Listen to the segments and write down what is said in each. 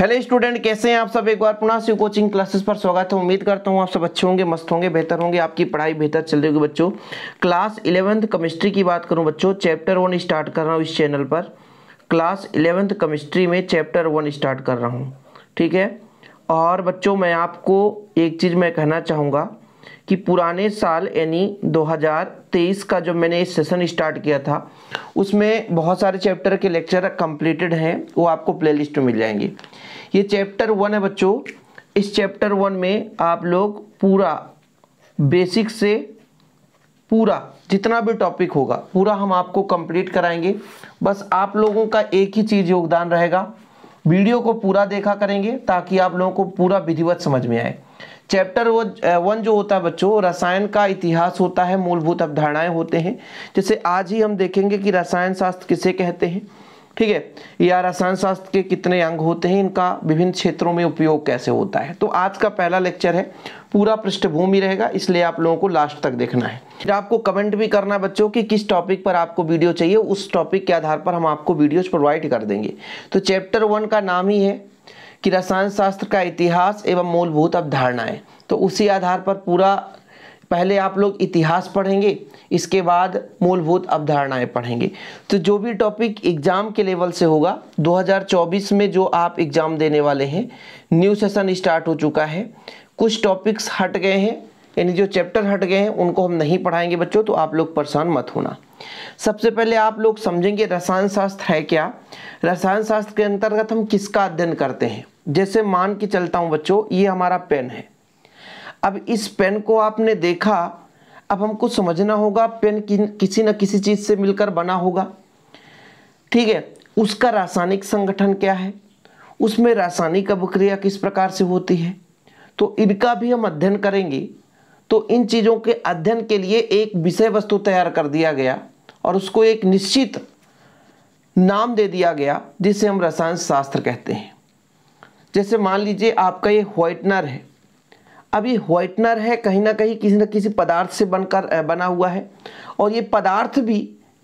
hello student कैसे हैं आप सब एक बार पुनः शिव कोचिंग क्लासेस पर स्वागत है उम्मीद करता हूं आप सब अच्छे होंगे मस्त होंगे बेहतर होंगे आपकी पढ़ाई बेहतर चल रही होगी बच्चों क्लास इलेवंथ केमिस्ट्री की बात करूं बच्चों चैप्टर वन स्टार्ट कर रहा हूं इस चैनल पर क्लास इलेवंथ केमिस्ट्री में चैप्टर वन स्टार्ट कर रहा हूँ ठीक है और बच्चों मैं आपको एक चीज़ मैं कहना चाहूँगा कि पुराने साल यानी दो हज़ार 2023 का जो मैंने सेशन स्टार्ट किया था उसमें बहुत सारे चैप्टर के लेक्चर कंप्लीटेड हैं वो आपको प्लेलिस्ट में मिल जाएंगे ये चैप्टर वन है बच्चों इस चैप्टर वन में आप लोग पूरा बेसिक से पूरा जितना भी टॉपिक होगा पूरा हम आपको कंप्लीट कराएंगे बस आप लोगों का एक ही चीज़ योगदान रहेगा वीडियो को पूरा देखा करेंगे ताकि आप लोगों को पूरा विधिवत समझ में आए चैप्टर वन जो होता है बच्चों रसायन का इतिहास होता है मूलभूत अवधारणाएं होते हैं जैसे आज ही हम देखेंगे कि रसायन शास्त्र किसे कहते हैं ठीक है या रसायन शास्त्र के कितने अंग होते हैं इनका विभिन्न क्षेत्रों में उपयोग कैसे होता है तो आज का पहला लेक्चर है पूरा पृष्ठभूमि रहेगा इसलिए आप लोगों को लास्ट तक देखना है फिर आपको कमेंट भी करना बच्चों कि किस टॉपिक पर आपको वीडियो चाहिए उस टॉपिक के आधार पर हम आपको वीडियोज प्रोवाइड कर देंगे तो चैप्टर वन का नाम ही है कि रसायन शास्त्र का इतिहास एवं मूलभूत अवधारणाएं तो उसी आधार पर पूरा पहले आप लोग इतिहास पढ़ेंगे इसके बाद मूलभूत अवधारणाएं पढ़ेंगे तो जो भी टॉपिक एग्ज़ाम के लेवल से होगा 2024 में जो आप एग्ज़ाम देने वाले हैं न्यू सेशन स्टार्ट हो चुका है कुछ टॉपिक्स हट गए हैं यानी जो चैप्टर हट गए हैं उनको हम नहीं पढ़ाएंगे बच्चों तो आप लोग परेशान मत होना सबसे पहले आप लोग समझेंगे रसायन शास्त्र है क्या रसायन शास्त्र के अंतर्गत हम किसका अध्ययन करते हैं जैसे मान के चलता हूँ बच्चों ये हमारा पेन है अब इस पेन को आपने देखा अब हमको समझना होगा पेन कि, किसी न किसी चीज़ से मिलकर बना होगा ठीक है उसका रासायनिक संगठन क्या है उसमें रासायनिक अभिक्रिया किस प्रकार से होती है तो इनका भी हम अध्ययन करेंगे तो इन चीज़ों के अध्ययन के लिए एक विषय वस्तु तैयार कर दिया गया और उसको एक निश्चित नाम दे दिया गया जिसे हम रसायन शास्त्र कहते हैं जैसे मान लीजिए आपका ये व्हाइटनर है अब ये व्हाइटनर है कहीं ना कहीं किसी न किसी पदार्थ से बनकर बना हुआ है और ये पदार्थ भी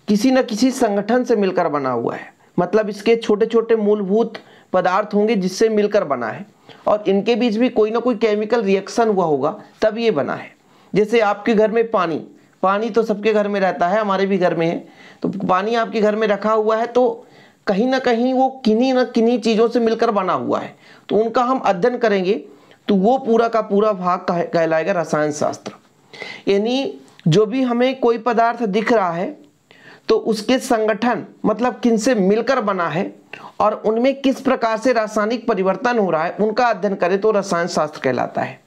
किसी न किसी संगठन से मिलकर बना हुआ है मतलब इसके छोटे छोटे मूलभूत पदार्थ होंगे जिससे मिलकर बना है और इनके बीच भी कोई ना कोई केमिकल रिएक्शन हुआ होगा तब ये बना है जैसे आपके घर में पानी पानी तो सबके घर में रहता है हमारे भी घर में है तो पानी आपके घर में रखा हुआ है तो कहीं ना कहीं वो किन्हीं ना किन्हीं चीज़ों से मिलकर बना हुआ है तो उनका हम अध्ययन करेंगे तो वो पूरा का पूरा भाग कहलाएगा रसायन शास्त्र यानी जो भी हमें कोई पदार्थ दिख रहा है तो उसके संगठन मतलब किन से मिलकर बना है और उनमें किस प्रकार से रासायनिक परिवर्तन हो रहा है उनका अध्ययन करें तो रसायन शास्त्र कहलाता है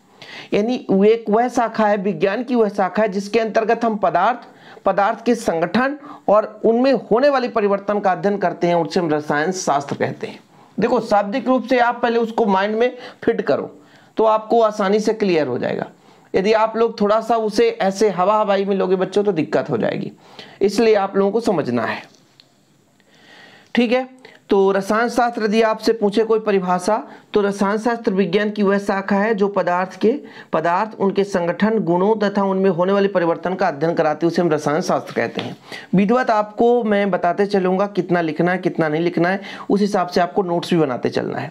यानी एक वह शाखा है विज्ञान की वह शाखा है जिसके अंतर्गत हम पदार्थ पदार्थ के संगठन और उनमें होने वाले परिवर्तन का अध्ययन करते हैं उसे हम रसायन शास्त्र कहते हैं देखो शाब्दिक रूप से आप पहले उसको माइंड में फिट करो तो आपको आसानी से क्लियर हो जाएगा यदि आप लोग थोड़ा सा उसे ऐसे हवा हवाई में लोगे बच्चों तो दिक्कत हो जाएगी इसलिए आप लोगों को समझना है ठीक है तो रसायन शास्त्र यदि आपसे पूछे कोई परिभाषा तो रसायन शास्त्र विज्ञान की वह शाखा है जो पदार्थ के पदार्थ उनके संगठन गुणों तथा उनमें होने वाले परिवर्तन का अध्ययन कराते हैं उसे हम रसायन शास्त्र कहते हैं विधिवत आपको मैं बताते चलूंगा कितना लिखना है कितना नहीं लिखना है उस हिसाब से आपको नोट्स भी बनाते चलना है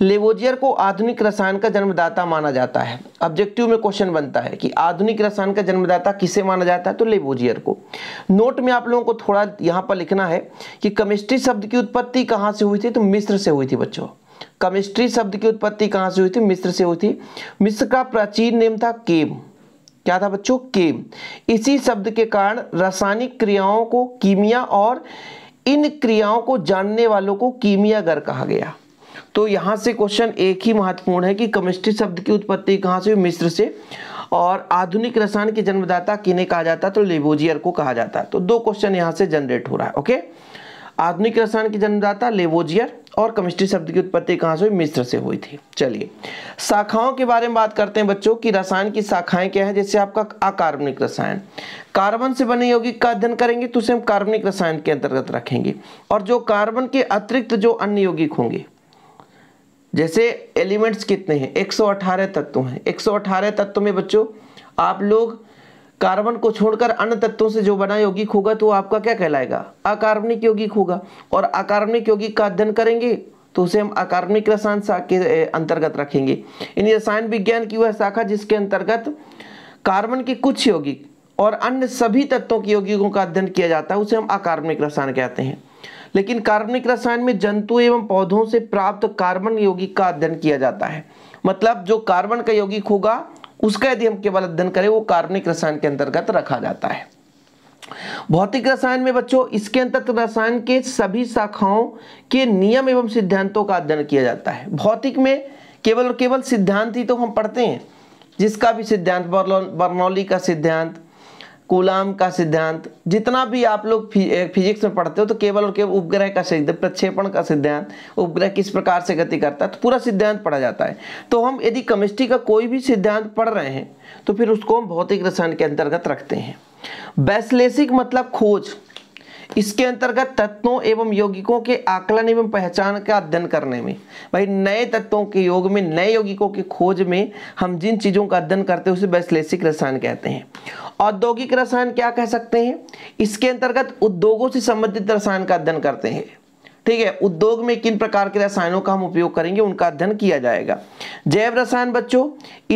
लेवोजियर को आधुनिक रसायन का जन्मदाता माना जाता है ऑब्जेक्टिव में क्वेश्चन बनता है कि आधुनिक रसायन का जन्मदाता किसे माना जाता है तो लेवोजियर को नोट में आप लोगों को थोड़ा यहाँ पर लिखना है कि केमिस्ट्री शब्द की उत्पत्ति कहाँ से हुई थी तो मिस्र से हुई थी बच्चों केमिस्ट्री शब्द की उत्पत्ति कहां से हुई थी मिस्र से हुई थी मिस्र का प्राचीन नेम था केम क्या था बच्चों केम इसी शब्द के कारण रासायनिक क्रियाओं को कीमिया और इन क्रियाओं को जानने वालों को कीमियागर कहा गया तो यहां से क्वेश्चन एक ही महत्वपूर्ण है कि केमिस्ट्री शब्द की उत्पत्ति कहां से हुई मिस्र से और आधुनिक रसायन के जन्मदाता किन्हें कहा जाता है तो लेबोजियर को कहा जाता है तो दो क्वेश्चन यहां से जनरेट हो रहा है ओके आधुनिक रसायन के जन्मदाता लेवोजियर और केमिस्ट्री शब्द की उत्पत्ति कहां से हुई मिस्र से हुई थी चलिए शाखाओं के बारे में बात करते हैं बच्चों की रसायन की शाखाएं क्या है जैसे आपका अकार्बनिक रसायन कार्बन से बने यौगिक का अध्ययन करेंगे तो उसे हम कार्बनिक रसायन के अंतर्गत रखेंगे और जो कार्बन के अतिरिक्त जो अन्य यौगिक होंगे जैसे एलिमेंट्स कितने हैं 118 तत्व हैं 118 तत्व में बच्चों आप लोग कार्बन को छोड़कर अन्य तत्वों से जो बना यौगिक होगा तो आपका क्या कहलाएगा अकार्बनिक यौगिक होगा और अकार्बनिक यौगिक का अध्ययन करेंगे तो उसे हम अकार्बनिक रसायन शाखा के अंतर्गत रखेंगे इन रसायन विज्ञान की वह शाखा जिसके अंतर्गत कार्बन के कुछ यौगिक और अन्य सभी तत्वों के यौगिकों का अध्ययन किया जाता है उसे हम अकार्बनिक रसायन कहते हैं लेकिन कार्बनिक रसायन में जंतु एवं पौधों से प्राप्त कार्बन यौगिक का अध्ययन किया जाता है मतलब जो कार्बन का यौगिक होगा उसका यदि हम केवल अध्ययन करें वो कार्बनिक रसायन के अंतर्गत रखा जाता है भौतिक रसायन में बच्चों इसके अंतर्गत रसायन के सभी शाखाओं के नियम एवं सिद्धांतों का अध्ययन किया जाता है भौतिक में केवल और केवल सिद्धांत ही तो हम पढ़ते हैं जिसका भी सिद्धांत बर्नौली का सिद्धांत कुलाम का सिद्धांत जितना भी आप लोग फिजिक्स में पढ़ते हो तो केवल और केवल उपग्रह का सिद्धांत तो प्रक्षेपण का सिद्धांत उपग्रह किस प्रकार से गति करता है तो पूरा सिद्धांत पढ़ा जाता है तो हम यदि केमिस्ट्री का कोई भी सिद्धांत पढ़ रहे हैं तो फिर उसको हम भौतिक रसायन के अंतर्गत रखते हैं वैश्लेषिक मतलब खोज इसके अंतर्गत तत्वों एवं यौगिकों के आकलन एवं पहचान का अध्ययन करने में भाई नए तत्वों के योग में नए यौगिकों की खोज में हम जिन चीज़ों का अध्ययन करते हैं उसे वैश्लेषिक रसायन कहते हैं औद्योगिक रसायन क्या कह सकते हैं इसके अंतर्गत उद्योगों से संबंधित रसायन का अध्ययन करते हैं ठीक है उद्योग में किन प्रकार के रसायनों का हम उपयोग करेंगे उनका अध्ययन किया जाएगा जैव रसायन बच्चों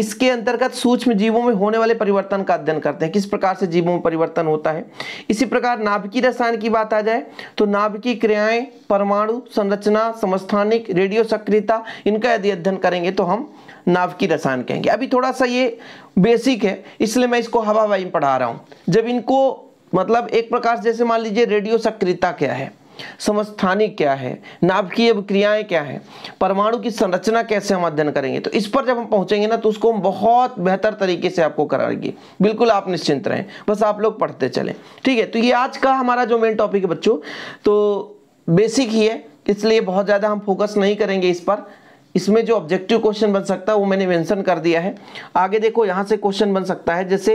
इसके अंतर्गत सूक्ष्म जीवों में होने वाले परिवर्तन का अध्ययन करते हैं किस प्रकार से जीवों में परिवर्तन होता है इसी प्रकार नाभिकीय रसायन की बात आ जाए तो नाभिकीय क्रियाएं परमाणु संरचना समस्थानिक रेडियो सक्रियता इनका यदि अध्ययन करेंगे तो हम नाव की रसायन कहेंगे अभी थोड़ा सा ये बेसिक है इसलिए मैं इसको हवा हवाई में पढ़ा रहा हूँ जब इनको मतलब एक प्रकार जैसे मान लीजिए रेडियो सक्रियता क्या है समस्थानिक क्या है अब क्रियाएं क्या है परमाणु की संरचना कैसे हम अध्ययन करेंगे तो इस पर जब हम पहुंचेंगे ना तो उसको हम बहुत बेहतर तरीके से आपको कराएंगे बिल्कुल आप निश्चिंत रहें बस आप लोग पढ़ते चलें ठीक है तो ये आज का हमारा जो मेन टॉपिक है बच्चों तो बेसिक ही है इसलिए बहुत ज़्यादा हम फोकस नहीं करेंगे इस पर इसमें जो ऑब्जेक्टिव क्वेश्चन बन सकता है वो मैंने मेंशन कर दिया है आगे देखो यहाँ से क्वेश्चन बन सकता है जैसे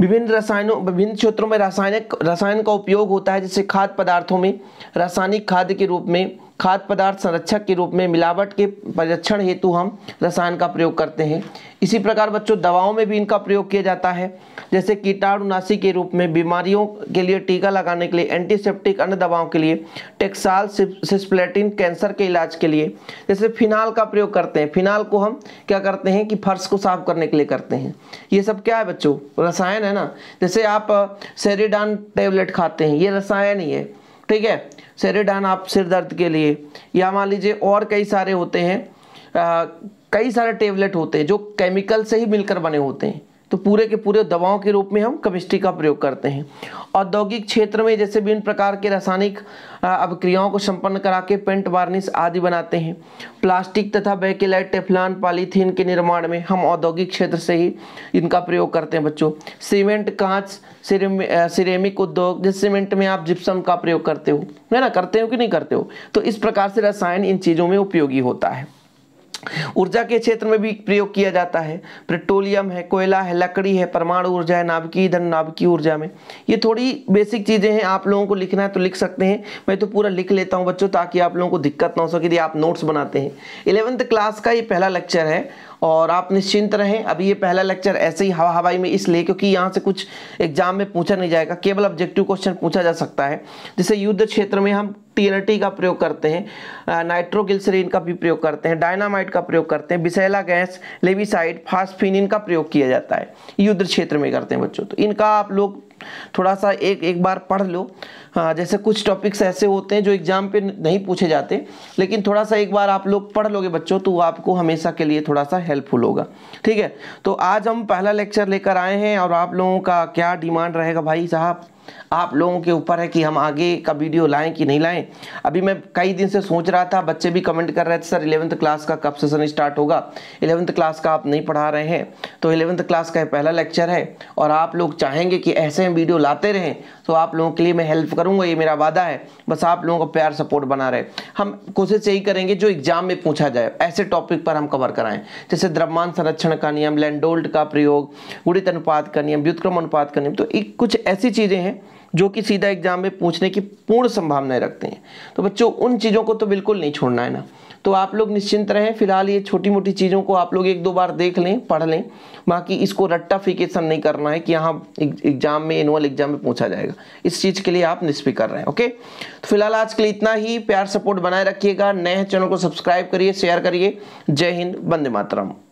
विभिन्न रसायनों विभिन्न क्षेत्रों में रासायनिक रसायन का उपयोग होता है जैसे खाद्य पदार्थों में रासायनिक खाद्य के रूप में खाद्य पदार्थ संरक्षक के रूप में मिलावट के परीक्षण हेतु हम रसायन का प्रयोग करते हैं इसी प्रकार बच्चों दवाओं में भी इनका प्रयोग किया जाता है जैसे कीटाणुनाशी के रूप में बीमारियों के लिए टीका लगाने के लिए एंटीसेप्टिक अन्य दवाओं के लिए टेक्साल सिस्प्लेटिन कैंसर के इलाज के लिए जैसे फिनाल का प्रयोग करते हैं फिनाल को हम क्या करते हैं कि फर्श को साफ करने के लिए करते हैं ये सब क्या है बच्चों रसायन है ना जैसे आप सेरिडान टेबलेट खाते हैं ये रसायन ही है ठीक है सेरेडान आप सिर दर्द के लिए या मान लीजिए और कई सारे होते हैं आ, कई सारे टेबलेट होते हैं जो केमिकल से ही मिलकर बने होते हैं तो पूरे के पूरे दवाओं के रूप में हम केमिस्ट्री का प्रयोग करते हैं औद्योगिक क्षेत्र में जैसे विभिन्न प्रकार के रासायनिक अभिक्रियाओं को संपन्न करा के पेंट वार्निश आदि बनाते हैं प्लास्टिक तथा बैकेलाइट टेफलान पॉलीथीन के निर्माण में हम औद्योगिक क्षेत्र से ही इनका प्रयोग करते हैं बच्चों सीमेंट कांच सिरेमिक उद्योग जैसे सीमेंट में आप जिप्सम का प्रयोग करते हो है ना करते हो कि नहीं करते हो तो इस प्रकार से रसायन इन चीज़ों में उपयोगी होता है ऊर्जा के क्षेत्र में भी प्रयोग किया जाता है पेट्रोलियम है कोयला है लकड़ी है परमाणु ऊर्जा है नाभिकीय धन नाभिकीय ऊर्जा में ये थोड़ी बेसिक चीज़ें हैं आप लोगों को लिखना है तो लिख सकते हैं मैं तो पूरा लिख लेता हूँ बच्चों ताकि आप लोगों को दिक्कत ना हो सके यदि आप नोट्स बनाते हैं इलेवंथ क्लास का ये पहला लेक्चर है और आप निश्चिंत रहें अभी ये पहला लेक्चर ऐसे ही हवा हवाई में इसलिए क्योंकि यहाँ से कुछ एग्जाम में पूछा नहीं जाएगा केवल ऑब्जेक्टिव क्वेश्चन पूछा जा सकता है जैसे युद्ध क्षेत्र में हम टी का प्रयोग करते हैं नाइट्रोग्लिसरीन का भी प्रयोग करते हैं डायनामाइट का प्रयोग करते हैं बिसेला गैस लेविसाइड फास्फिन का प्रयोग किया जाता है युद्ध क्षेत्र में करते हैं बच्चों तो इनका आप लोग थोड़ा सा एक एक बार पढ़ लो हाँ जैसे कुछ टॉपिक्स ऐसे होते हैं जो एग्ज़ाम पे नहीं पूछे जाते लेकिन थोड़ा सा एक बार आप लोग पढ़ लोगे बच्चों तो वो आपको हमेशा के लिए थोड़ा सा हेल्पफुल होगा ठीक है तो आज हम पहला लेक्चर लेकर आए हैं और आप लोगों का क्या डिमांड रहेगा भाई साहब आप लोगों के ऊपर है कि हम आगे का वीडियो लाएं कि नहीं लाएं अभी मैं कई दिन से सोच रहा था बच्चे भी कमेंट कर रहे थे सर इलेवंथ क्लास का कब सेशन स्टार्ट होगा इलेवंथ क्लास का आप नहीं पढ़ा रहे हैं तो इलेवंथ क्लास का पहला लेक्चर है और आप लोग चाहेंगे कि ऐसे वीडियो लाते रहें तो आप लोगों के लिए मैं हेल्प करूंगा ये मेरा वादा है बस आप लोगों का प्यार सपोर्ट बना रहे हम कोशिश यही करेंगे जो एग्जाम में पूछा जाए ऐसे टॉपिक पर हम कवर कराएं जैसे द्रव्यमान संरक्षण का नियम लैंडोल्ड का प्रयोग गुड़ित अनुपात का नियम व्युतक्रम अनुपात का नियम तो एक कुछ ऐसी चीज़ें हैं जो कि सीधा एग्जाम में पूछने की पूर्ण संभावनाएं रखते हैं तो बच्चों उन चीज़ों को तो बिल्कुल नहीं छोड़ना है ना तो आप लोग निश्चिंत रहें फिलहाल ये छोटी मोटी चीज़ों को आप लोग एक दो बार देख लें पढ़ लें बाकी इसको फिकेशन नहीं करना है कि यहाँ एग्जाम में एनुअल एग्जाम में पूछा जाएगा इस चीज़ के लिए आप रहे हैं ओके तो फिलहाल आज के लिए इतना ही प्यार सपोर्ट बनाए रखिएगा नए चैनल को सब्सक्राइब करिए शेयर करिए जय हिंद वंदे मातरम